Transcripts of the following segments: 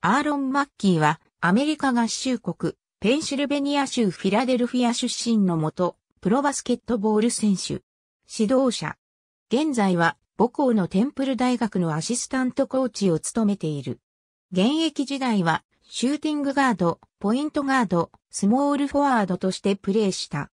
アーロン・マッキーは、アメリカ合衆国、ペンシルベニア州フィラデルフィア出身のもと、プロバスケットボール選手、指導者。現在は、母校のテンプル大学のアシスタントコーチを務めている。現役時代は、シューティングガード、ポイントガード、スモールフォワードとしてプレーした。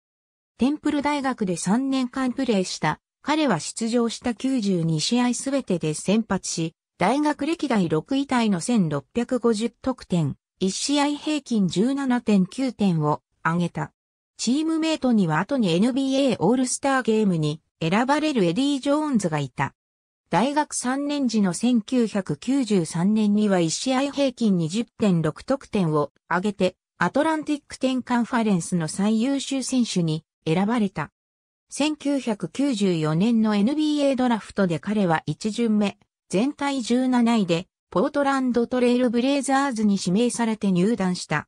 テンプル大学で3年間プレーした。彼は出場した92試合すべてで先発し、大学歴代6位タイの1650得点、1試合平均17.9点を挙げた。チームメイトには後に NBA オールスターゲームに選ばれるエディ・ジョーンズがいた。大学3年時の1993年には1試合平均20.6得点を挙げて、アトランティック10カンファレンスの最優秀選手に選ばれた。1994年の NBA ドラフトで彼は1巡目、全体17位で、ポートランドトレイルブレイザーズに指名されて入団した。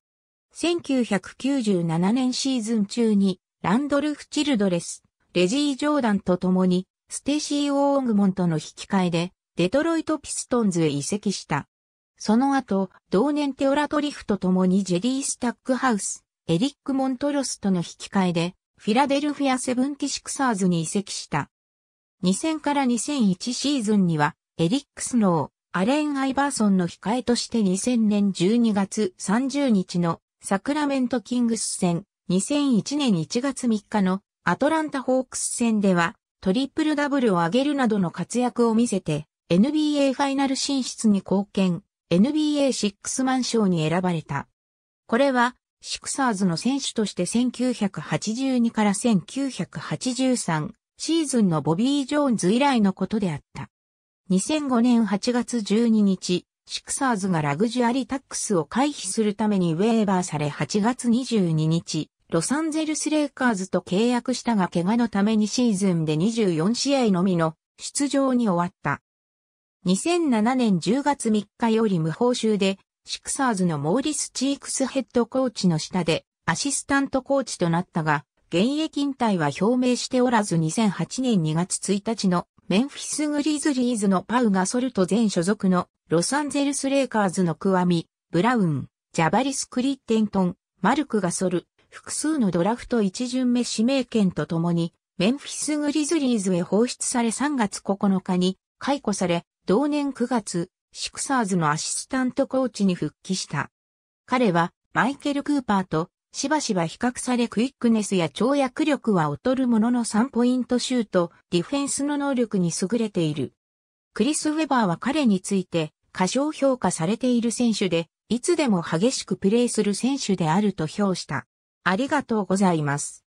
1997年シーズン中に、ランドルフ・チルドレス、レジー・ジョーダンと共に、ステシー・オーングモンとの引き換えで、デトロイト・ピストンズへ移籍した。その後、同年テオラトリフと共にジェリー・スタックハウス、エリック・モントロスとの引き換えで、フィラデルフィア・セブンティシクサーズに移籍した。2000から2001シーズンには、エリックスのアレン・アイバーソンの控えとして2000年12月30日のサクラメントキングス戦、2001年1月3日のアトランタホークス戦ではトリプルダブルを上げるなどの活躍を見せて NBA ファイナル進出に貢献、NBA シックスマン賞に選ばれた。これはシクサーズの選手として1982から1983シーズンのボビー・ジョーンズ以来のことであった。2005年8月12日、シクサーズがラグジュアリタックスを回避するためにウェーバーされ8月22日、ロサンゼルスレイカーズと契約したが怪我のためにシーズンで24試合のみの出場に終わった。2007年10月3日より無報酬で、シクサーズのモーリス・チークスヘッドコーチの下でアシスタントコーチとなったが、現役引退は表明しておらず2008年2月1日のメンフィスグリズリーズのパウがソルト前所属のロサンゼルスレイカーズのクワミ、ブラウン、ジャバリス・クリッテントン、マルクがソル、複数のドラフト一巡目指名権とともに、メンフィスグリズリーズへ放出され3月9日に解雇され、同年9月、シクサーズのアシスタントコーチに復帰した。彼は、マイケル・クーパーとしばしば比較されクイックネスや跳躍力は劣るものの3ポイントシュート、ディフェンスの能力に優れている。クリス・ウェバーは彼について過小評価されている選手で、いつでも激しくプレーする選手であると評した。ありがとうございます。